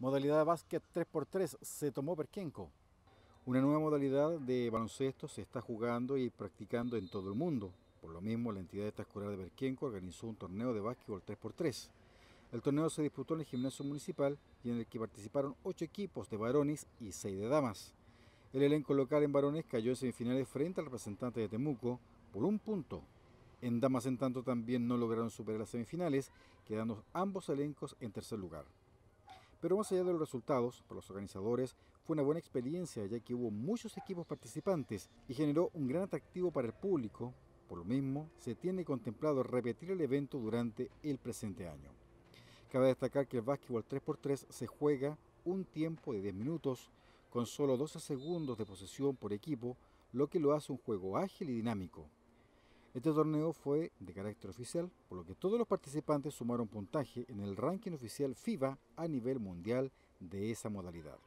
Modalidad de básquet 3x3 se tomó Perquenco. Una nueva modalidad de baloncesto se está jugando y practicando en todo el mundo. Por lo mismo, la entidad extraescolar de Perquenco organizó un torneo de básquetbol 3x3. El torneo se disputó en el gimnasio municipal y en el que participaron 8 equipos de varones y 6 de damas. El elenco local en varones cayó en semifinales frente al representante de Temuco por un punto. En damas, en tanto, también no lograron superar las semifinales, quedando ambos elencos en tercer lugar. Pero más allá de los resultados, para los organizadores fue una buena experiencia ya que hubo muchos equipos participantes y generó un gran atractivo para el público. Por lo mismo, se tiene contemplado repetir el evento durante el presente año. Cabe destacar que el básquetbol 3x3 se juega un tiempo de 10 minutos con solo 12 segundos de posesión por equipo, lo que lo hace un juego ágil y dinámico. Este torneo fue de carácter oficial, por lo que todos los participantes sumaron puntaje en el ranking oficial FIBA a nivel mundial de esa modalidad.